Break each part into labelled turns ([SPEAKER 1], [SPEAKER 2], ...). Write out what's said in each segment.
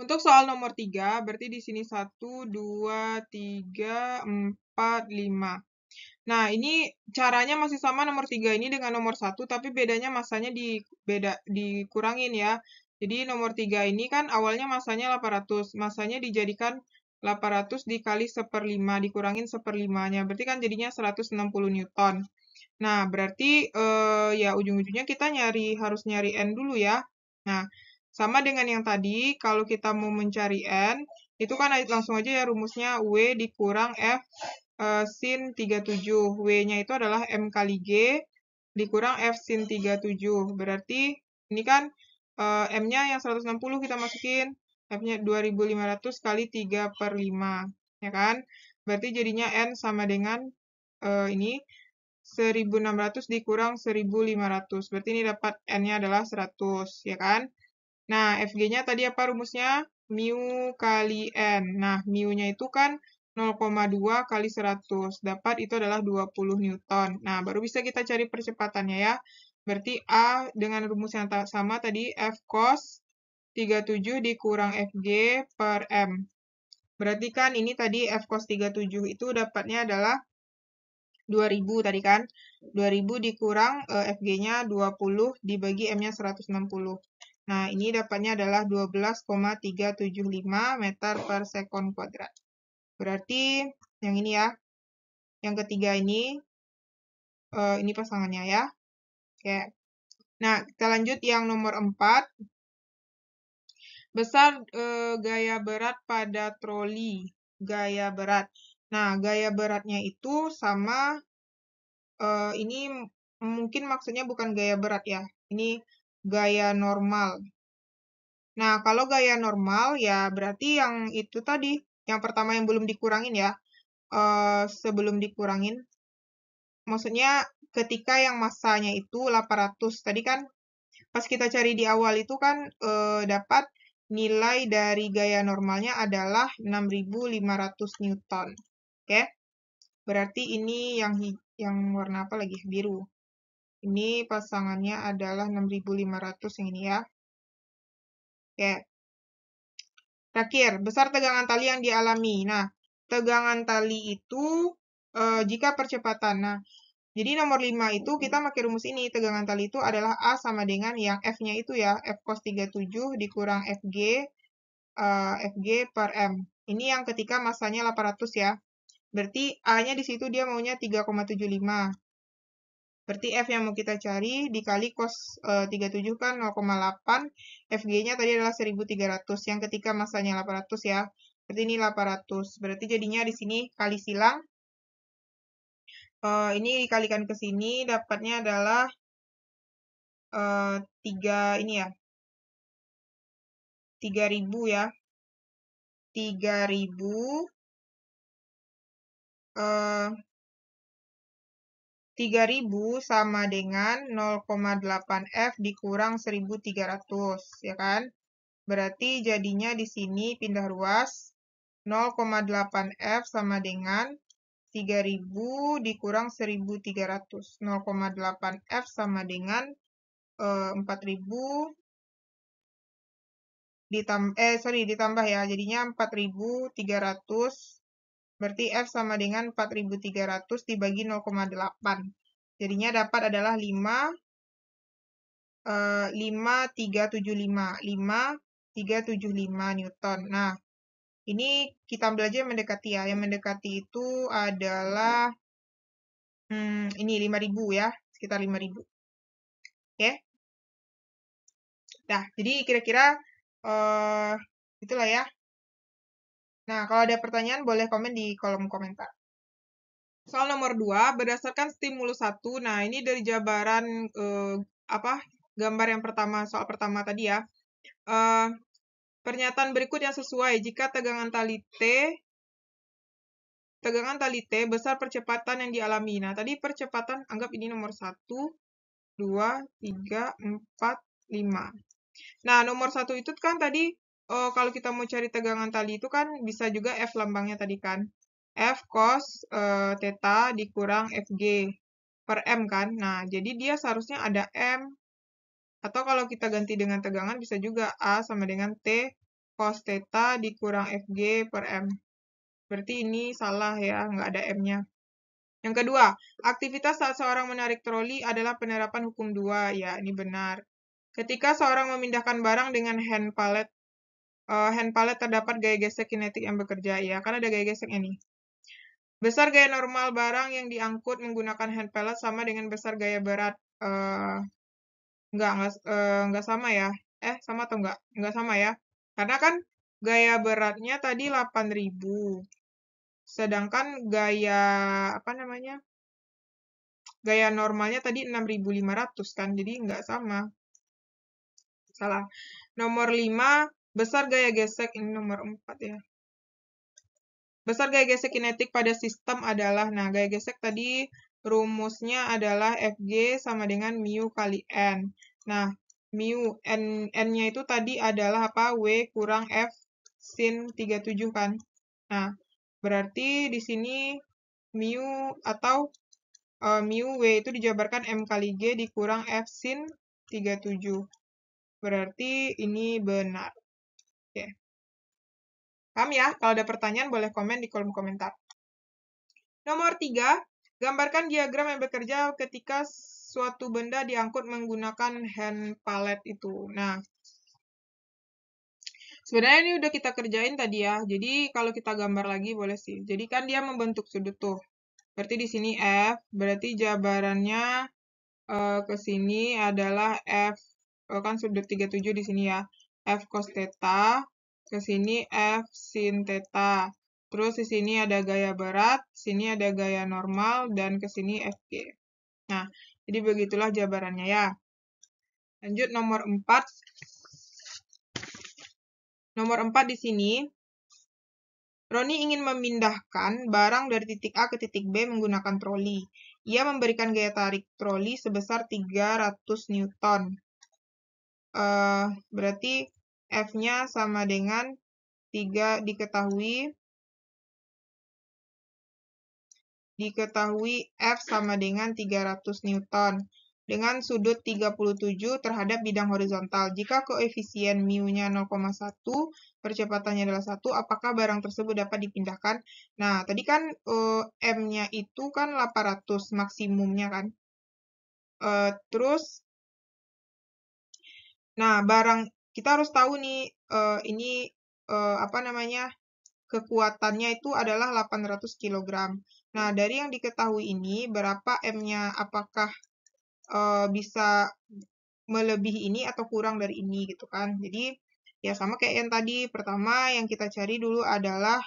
[SPEAKER 1] Untuk soal nomor 3, berarti di sini 1, 2, 3, 4, 5. Nah, ini caranya masih sama nomor 3 ini dengan nomor 1, tapi bedanya masanya di, beda, dikurangin ya. Jadi nomor 3 ini kan awalnya masanya 800, masanya dijadikan 800 dikali 1 per 5, dikurangin 1 per 5-nya, berarti kan jadinya 160 Newton. Nah, berarti eh, ya ujung-ujungnya kita nyari harus nyari N dulu ya. Nah, sama dengan yang tadi, kalau kita mau mencari N, itu kan langsung aja ya rumusnya W dikurang F e, sin 37. W-nya itu adalah M kali G dikurang F sin 37. Berarti ini kan e, M-nya yang 160 kita masukin, F-nya 2500 kali 3 per 5, ya kan? Berarti jadinya N sama dengan e, ini 1600 dikurang 1500. Berarti ini dapat N-nya adalah 100, ya kan? Nah, FG-nya tadi apa rumusnya? Mu kali N. Nah, mu-nya itu kan 0,2 kali 100. Dapat itu adalah 20 Newton. Nah, baru bisa kita cari percepatannya ya. Berarti A dengan rumus yang sama tadi, F cos 37 dikurang FG per M. Berarti kan ini tadi F cos 37 itu dapatnya adalah 2000 tadi kan. 2000 dikurang eh, FG-nya 20 dibagi M-nya 160. Nah, ini dapatnya adalah 12,375 meter per second kuadrat. Berarti yang ini
[SPEAKER 2] ya. Yang ketiga ini, uh, ini pasangannya ya. Oke. Nah, kita lanjut yang nomor 4.
[SPEAKER 1] Besar uh, gaya berat pada troli. Gaya berat. Nah, gaya beratnya itu sama, uh, ini mungkin maksudnya bukan gaya berat ya. Ini gaya normal. Nah, kalau gaya normal ya berarti yang itu tadi, yang pertama yang belum dikurangin ya, uh, sebelum dikurangin. Maksudnya ketika yang masanya itu 800, tadi kan pas kita cari di awal itu kan uh, dapat nilai dari gaya normalnya adalah 6500 Newton. Oke. Okay?
[SPEAKER 2] Berarti ini yang yang warna apa lagi? Biru. Ini pasangannya adalah 6500 yang ini ya. Oke.
[SPEAKER 1] Terakhir, besar tegangan tali yang dialami. Nah, tegangan tali itu e, jika percepatan. Nah, jadi nomor 5 itu kita pakai rumus ini. Tegangan tali itu adalah A sama dengan yang F-nya itu ya. F cos 37 dikurang FG, e, eh, FG per M. Ini yang ketika masanya 800 ya. Berarti A-nya di situ dia maunya 3,75. Berarti F yang mau kita cari dikali kos e, eh, 37 kan 0,8. FG-nya tadi adalah 1300. Yang ketika masanya 800 ya. Berarti ini 800. Berarti jadinya di sini kali silang.
[SPEAKER 2] E, ini dikalikan ke sini dapatnya adalah e, eh, 3 ini ya. 3000 ya. 3000 eh 3000 sama dengan
[SPEAKER 1] 0,8F dikurang 1300, ya kan? Berarti jadinya di sini pindah ruas 0,8F sama dengan 3000 dikurang 1300. 0,8F sama
[SPEAKER 2] dengan e, 4000 ditambah, eh sorry ditambah ya jadinya 4300 Berarti F sama
[SPEAKER 1] dengan 4300 dibagi 0,8. Jadinya dapat adalah 5, eh, 5375. 5375 Newton. Nah, ini kita ambil aja yang mendekati ya. Yang mendekati itu
[SPEAKER 2] adalah hmm, ini 5000 ya, sekitar 5000. Oke. Okay. Nah, jadi kira-kira -kira, uh, eh, itulah ya Nah, kalau ada pertanyaan boleh komen di kolom komentar.
[SPEAKER 1] Soal nomor 2, berdasarkan stimulus 1. Nah, ini dari jabaran eh, apa? gambar yang pertama, soal pertama tadi ya. Eh, pernyataan berikut yang sesuai jika tegangan tali T tegangan tali T besar percepatan yang dialami. Nah, tadi percepatan anggap ini nomor 1 2 3 4 5. Nah, nomor 1 itu kan tadi oh, kalau kita mau cari tegangan tali itu kan bisa juga F lambangnya tadi kan. F cos uh, theta dikurang FG per M kan. Nah, jadi dia seharusnya ada M. Atau kalau kita ganti dengan tegangan bisa juga A sama dengan T cos theta dikurang FG per M. Berarti ini salah ya, nggak ada M-nya. Yang kedua, aktivitas saat seorang menarik troli adalah penerapan hukum dua. Ya, ini benar. Ketika seorang memindahkan barang dengan hand pallet uh, hand palette terdapat gaya gesek kinetik yang bekerja, ya, Karena ada gaya gesek ini. Besar gaya normal barang yang diangkut menggunakan hand palette sama dengan besar gaya berat. Uh, nggak, nggak, uh, nggak sama ya. Eh, sama atau nggak? Nggak sama ya. Karena kan gaya beratnya tadi 8000 sedangkan gaya apa namanya gaya normalnya tadi 6500 kan jadi nggak sama salah nomor 5 Besar gaya gesek, ini nomor 4 ya. Besar gaya gesek kinetik pada sistem adalah, nah gaya gesek tadi rumusnya adalah Fg sama dengan mu kali N. Nah, mu, N-nya itu tadi adalah apa? W kurang F sin 37 kan? Nah, berarti di sini mu atau uh, mu W itu dijabarkan M kali G dikurang
[SPEAKER 2] F sin 37. Berarti ini benar. Paham ya? Kalau ada pertanyaan boleh komen di kolom komentar.
[SPEAKER 1] Nomor 3, gambarkan diagram yang bekerja ketika suatu benda diangkut menggunakan hand palette itu. Nah, sebenarnya ini udah kita kerjain tadi ya. Jadi kalau kita gambar lagi boleh sih. Jadi kan dia membentuk sudut tuh. Berarti di sini F, berarti jabarannya uh, ke sini adalah F, eh, kan sudut 37 di sini ya. F cos theta ke sini F sin theta. Terus di sini ada gaya berat, sini ada gaya normal, dan ke sini FG. Nah, jadi begitulah jabarannya ya. Lanjut nomor 4. Nomor 4 di sini. Roni ingin memindahkan barang dari titik A ke titik B menggunakan troli. Ia memberikan gaya tarik troli sebesar 300
[SPEAKER 2] Newton. Uh, berarti F-nya sama dengan 3 diketahui diketahui F sama dengan 300 Newton dengan sudut
[SPEAKER 1] 37 terhadap bidang horizontal. Jika koefisien mu-nya 0,1, percepatannya adalah 1, apakah barang tersebut dapat dipindahkan? Nah, tadi kan uh, M-nya itu kan 800 maksimumnya kan. Uh, terus, nah barang kita harus tahu nih uh, ini uh, apa namanya kekuatannya itu adalah 800 kg. Nah, dari yang diketahui ini berapa M-nya apakah uh, bisa melebihi ini atau kurang dari ini gitu kan. Jadi ya sama kayak yang tadi pertama yang kita cari dulu adalah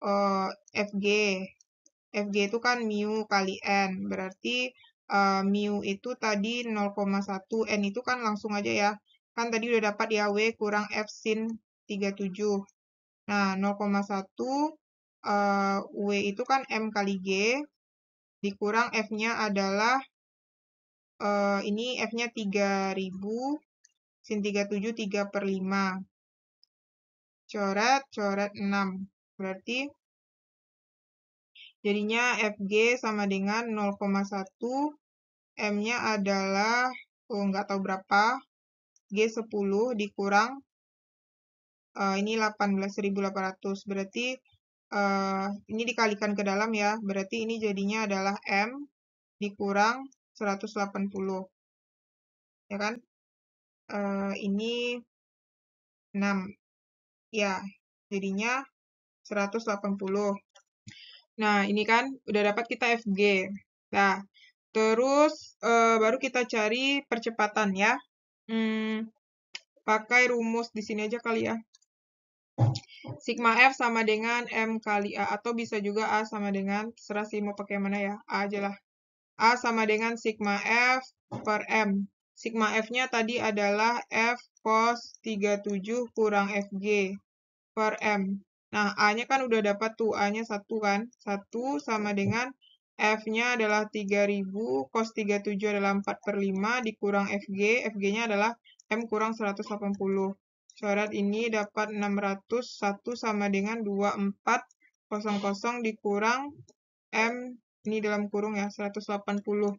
[SPEAKER 1] uh, FG. FG itu kan mu kali n. Berarti uh, mu itu tadi 0,1 n itu kan langsung aja ya Kan tadi udah dapat ya W kurang F sin 37. Nah, 0,1 uh, eh, W itu kan M kali G. Dikurang F-nya adalah, uh, ini F-nya
[SPEAKER 2] 3000, sin 37, 3 per 5. Coret, coret 6. Berarti
[SPEAKER 1] jadinya FG sama dengan 0,1 M-nya adalah, oh nggak tahu berapa, G10 dikurang uh, ini 18.800 berarti uh, ini dikalikan ke dalam ya
[SPEAKER 2] berarti ini jadinya adalah M dikurang 180 ya kan uh, ini 6 ya jadinya 180 nah ini kan
[SPEAKER 1] udah dapat kita FG nah terus uh, baru kita cari percepatan ya Hmm, pakai rumus di sini aja kali ya. Sigma F sama dengan M kali A. Atau bisa juga A sama dengan, terserah sih mau pakai mana ya. A aja lah. A sama dengan sigma F per M. Sigma F-nya tadi adalah F cos 37 kurang FG per M. Nah, A-nya kan udah dapat tuh. A-nya 1 kan. 1 sama dengan F-nya adalah 3000, cos 37 adalah 4 per 5, dikurang FG, FG-nya adalah M kurang 180. Syarat ini dapat 601 sama dengan 2400 dikurang M, ini dalam kurung ya, 180.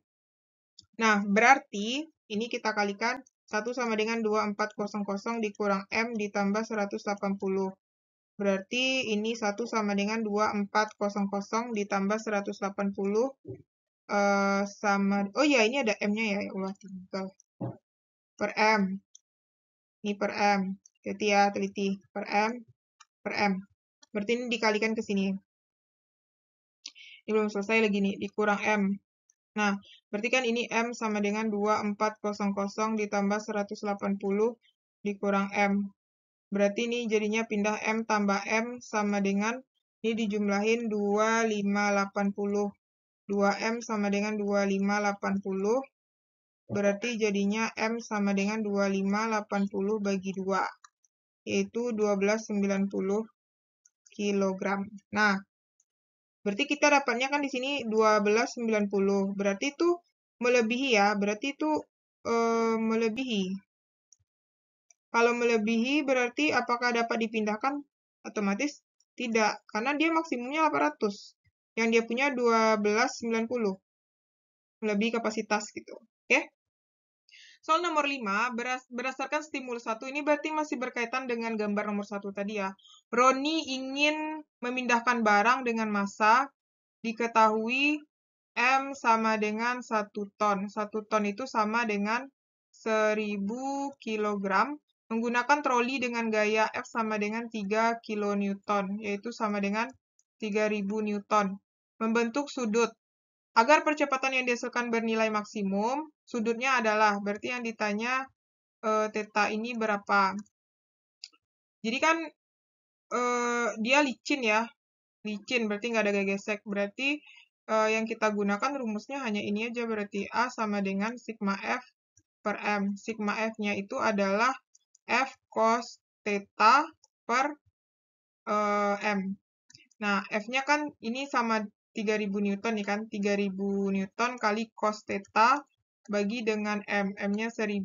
[SPEAKER 1] Nah, berarti ini kita kalikan 1 sama dengan 2400 dikurang M ditambah 180. Berarti ini 1 sama dengan 2400 ditambah 180 uh, eh, sama oh ya ini ada M-nya ya, ya tinggal
[SPEAKER 2] per M. Ini per M. Jadi ya teliti per M per M. Berarti ini dikalikan ke sini. Ini
[SPEAKER 1] belum selesai lagi nih, dikurang M. Nah, berarti kan ini M sama dengan 2400 ditambah 180 dikurang M. Berarti ini jadinya pindah M tambah M sama dengan, ini dijumlahin 2580. 2M sama dengan 2580. Berarti jadinya M sama dengan 2580 bagi 2, yaitu 1290 kg Nah, berarti kita dapatnya kan di sini 1290. Berarti itu melebihi ya, berarti itu e, eh, melebihi kalau melebihi berarti apakah dapat dipindahkan? Otomatis tidak, karena dia maksimumnya 800. Yang dia punya 1290. Melebihi kapasitas gitu. Oke? Okay? Soal nomor 5, berdasarkan stimulus 1, ini berarti masih berkaitan dengan gambar nomor 1 tadi ya. Roni ingin memindahkan barang dengan massa diketahui M sama dengan 1 ton. 1 ton itu sama dengan 1000 kilogram. Menggunakan troli dengan gaya F sama dengan 3 kN, yaitu sama dengan 3000 Newton. Membentuk sudut. Agar percepatan yang dihasilkan bernilai maksimum, sudutnya adalah, berarti yang ditanya e, eh, theta ini berapa. Jadi kan e, dia licin ya, licin berarti nggak ada gaya gesek. Berarti e, yang kita gunakan rumusnya hanya ini aja, berarti A sama dengan sigma F per M. Sigma F-nya itu adalah F cos theta per uh, M. Nah, F-nya kan ini sama 3000 Newton nih kan, 3000 Newton kali cos theta bagi dengan M, M-nya 1000.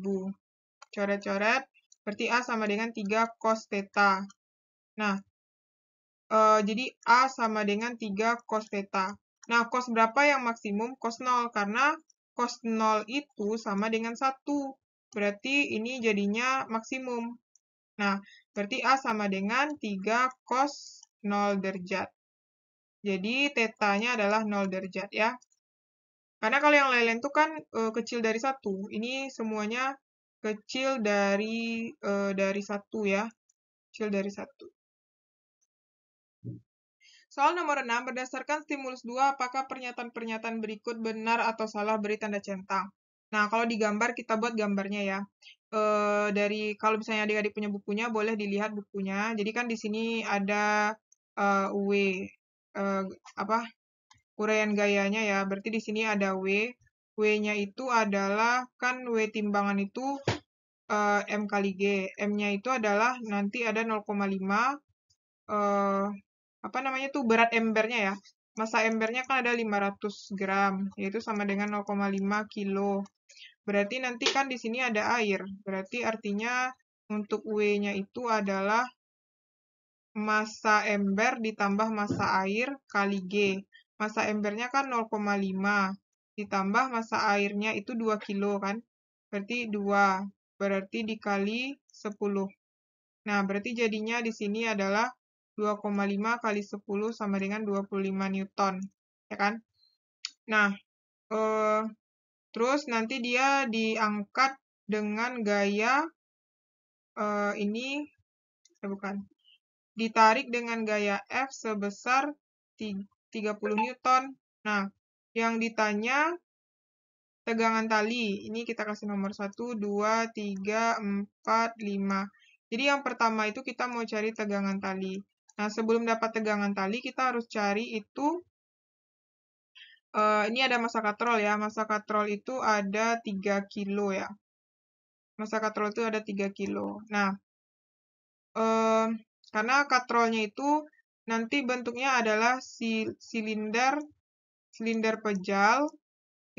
[SPEAKER 1] Coret-coret, berarti A sama dengan 3 cos theta. Nah, uh, jadi A sama dengan 3 cos theta. Nah, cos berapa yang maksimum? Cos 0, karena cos 0 itu sama dengan 1. Berarti ini jadinya maksimum. Nah, berarti A sama dengan 3 cos 0 derajat. Jadi, tetanya adalah 0 derajat ya. Karena kalau yang lain-lain itu kan e, kecil dari satu. Ini semuanya kecil dari e, dari satu ya. Kecil dari satu. Soal nomor 6, berdasarkan stimulus 2, apakah pernyataan-pernyataan berikut benar atau salah beri tanda centang? Nah, kalau digambar kita buat gambarnya ya. E, dari kalau misalnya adik-adik punya bukunya, boleh dilihat bukunya. Jadi kan di sini ada e, W e, apa uraian gayanya ya. Berarti di sini ada W. W-nya itu adalah kan W timbangan itu e, M kali G. M-nya itu adalah nanti ada 0,5 e, apa namanya tuh berat embernya ya. Masa embernya kan ada 500 gram, yaitu sama dengan 0,5 kilo. Berarti nanti kan di sini ada air. Berarti artinya untuk W-nya itu adalah massa ember ditambah massa air kali G. Massa embernya kan 0,5 ditambah massa airnya itu 2 kilo kan. Berarti 2. Berarti dikali 10. Nah, berarti jadinya di sini adalah 2,5 kali 10 sama dengan 25 Newton. Ya kan? Nah, eh, Terus nanti dia diangkat dengan gaya uh, ini eh, bukan ditarik dengan gaya F sebesar 30 Newton. Nah, yang ditanya tegangan tali. Ini kita kasih nomor 1, 2, 3, 4, 5. Jadi yang pertama itu kita mau cari tegangan tali. Nah, sebelum dapat tegangan tali, kita harus cari itu uh, ini ada masa katrol ya. Masa katrol itu ada 3 kilo ya. Masa katrol itu ada 3 kilo. Nah, uh, karena katrolnya itu nanti bentuknya adalah silinder silinder pejal.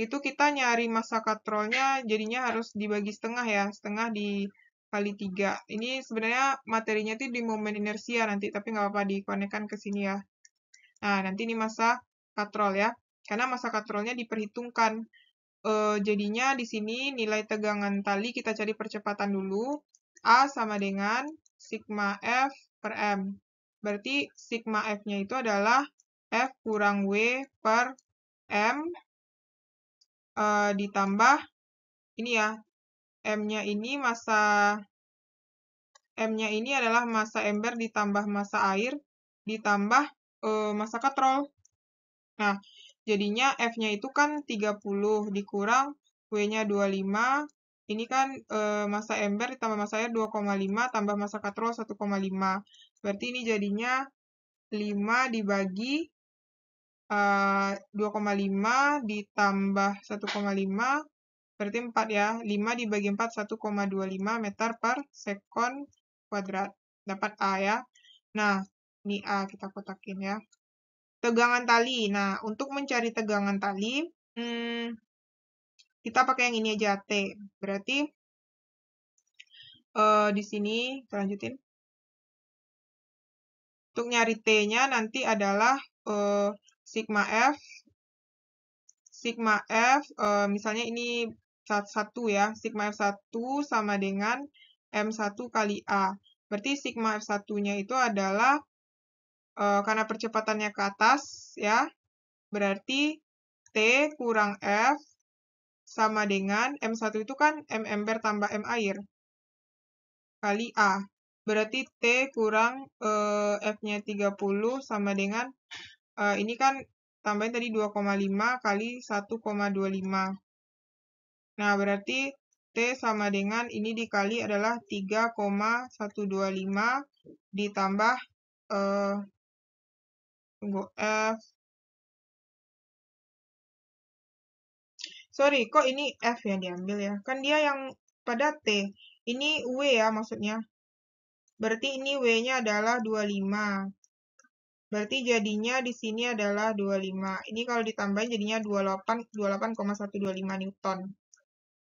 [SPEAKER 1] Itu kita nyari masa katrolnya jadinya harus dibagi setengah ya. Setengah di kali tiga. Ini sebenarnya materinya itu di momen inersia nanti, tapi nggak apa-apa dikonekkan ke sini ya. Nah, nanti ini masa katrol ya karena masa katrolnya diperhitungkan. E, jadinya di sini nilai tegangan tali kita cari percepatan dulu. A sama dengan sigma F per M. Berarti sigma F-nya itu adalah F kurang W per M e, ditambah ini ya, M-nya ini masa M-nya ini adalah masa ember ditambah masa air ditambah e, masa katrol. Nah, Jadinya F-nya itu kan 30 dikurang W-nya 25. Ini kan e, masa ember ditambah masa air 2,5 tambah masa katrol 1,5. Berarti ini jadinya 5 dibagi e, eh, 2,5 ditambah 1,5 berarti 4 ya. 5 dibagi 4 1,25 meter per sekon kuadrat. Dapat A ya. Nah, ini A kita kotakin ya tegangan tali. Nah, untuk
[SPEAKER 2] mencari tegangan tali, hmm, kita pakai yang ini aja, T. Berarti uh, di sini, kita lanjutin. Untuk nyari T-nya nanti adalah uh, sigma F.
[SPEAKER 1] Sigma F, uh, misalnya ini satu ya, sigma F1 sama dengan M1 kali A. Berarti sigma F1-nya itu adalah Eh, karena percepatannya ke atas ya, berarti T kurang F sama dengan M1 itu kan M ember tambah M air kali A. Berarti T kurang uh, F-nya 30 sama dengan uh, ini kan tambahin tadi 2,5 kali 1,25. Nah, berarti T sama dengan ini dikali adalah 3,125 ditambah
[SPEAKER 2] uh, tunggu F eh, sorry kok ini F yang diambil ya kan dia yang
[SPEAKER 1] pada T ini W ya maksudnya berarti ini W-nya adalah 25 Berarti jadinya di sini adalah 25. Ini kalau ditambah jadinya 28 28,125 Newton.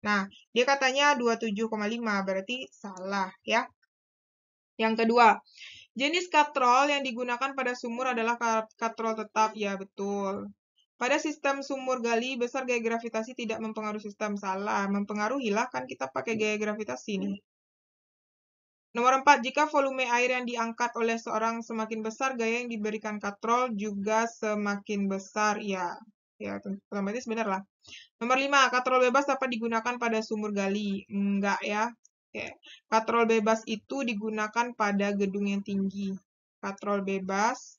[SPEAKER 1] Nah, dia katanya 27,5, berarti salah ya. Yang kedua, Jenis katrol yang digunakan pada sumur adalah katrol tetap, ya betul. Pada sistem sumur gali, besar gaya gravitasi tidak mempengaruhi sistem. Salah, mempengaruhi lah kan kita pakai gaya gravitasi ini. Nomor 4, jika volume air yang diangkat oleh seorang semakin besar, gaya yang diberikan katrol juga semakin besar. Ya, ya otomatis benar lah. Nomor 5, katrol bebas dapat digunakan pada sumur gali. Enggak ya, Oke. Patrol bebas itu digunakan pada gedung yang tinggi.
[SPEAKER 2] katrol bebas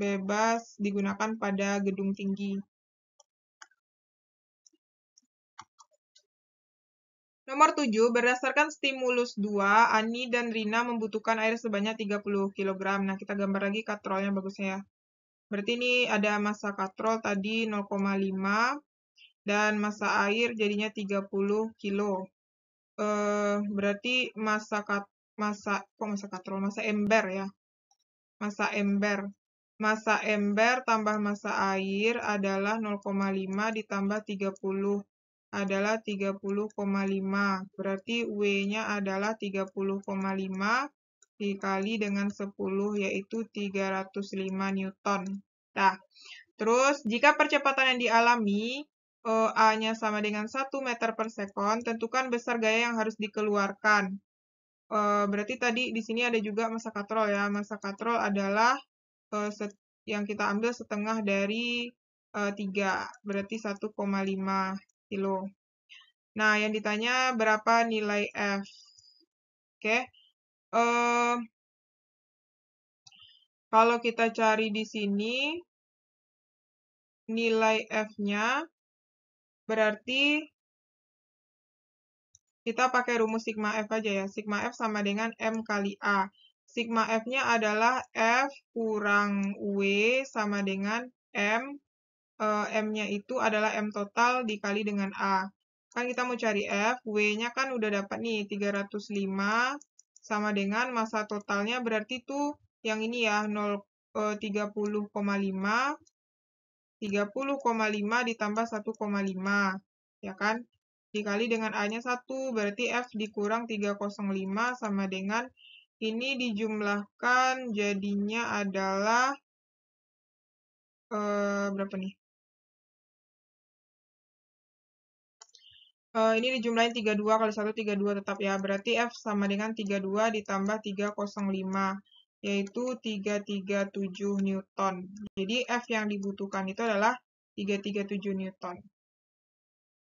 [SPEAKER 2] bebas digunakan pada gedung tinggi. Nomor 7, berdasarkan stimulus 2, Ani dan Rina
[SPEAKER 1] membutuhkan air sebanyak 30 kg. Nah, kita gambar lagi katrolnya bagusnya ya. Berarti ini ada masa katrol tadi dan massa air jadinya 30 kilo. Eh, berarti massa kat, massa kok massa katrol, massa ember ya. Massa ember. Massa ember tambah massa air adalah 0,5 ditambah 30 adalah 30,5. Berarti W-nya adalah 30,5 dikali dengan 10 yaitu 305 Newton. Nah, terus jika percepatan yang dialami Eh, A-nya sama dengan 1 meter per second tentukan besar gaya yang harus dikeluarkan. Eh, berarti tadi di sini ada juga masa katrol ya. Masa katrol adalah eh, yang kita ambil setengah dari 3, berarti 1,5 kilo. Nah, yang ditanya berapa nilai F. Oke. Okay.
[SPEAKER 2] Kalau kita cari di sini, nilai F-nya Berarti kita pakai rumus sigma F aja ya. Sigma F sama dengan M kali
[SPEAKER 1] A. Sigma F-nya adalah F kurang W sama dengan M. Eh, M-nya itu adalah M total dikali dengan A. Kan kita mau cari F, W-nya kan udah dapat nih 305 sama dengan masa totalnya berarti tuh yang ini ya 0,30,5 30,5 ditambah 1,5, ya kan? Dikali dengan A-nya 1, berarti F dikurang 305 sama dengan
[SPEAKER 2] ini dijumlahkan jadinya adalah e, berapa nih? Uh, ini dijumlahin 32 kali 1, 32 tetap ya. Berarti F sama dengan 32 ditambah
[SPEAKER 1] 305 yaitu 337 Newton. Jadi F yang dibutuhkan itu adalah 337 Newton.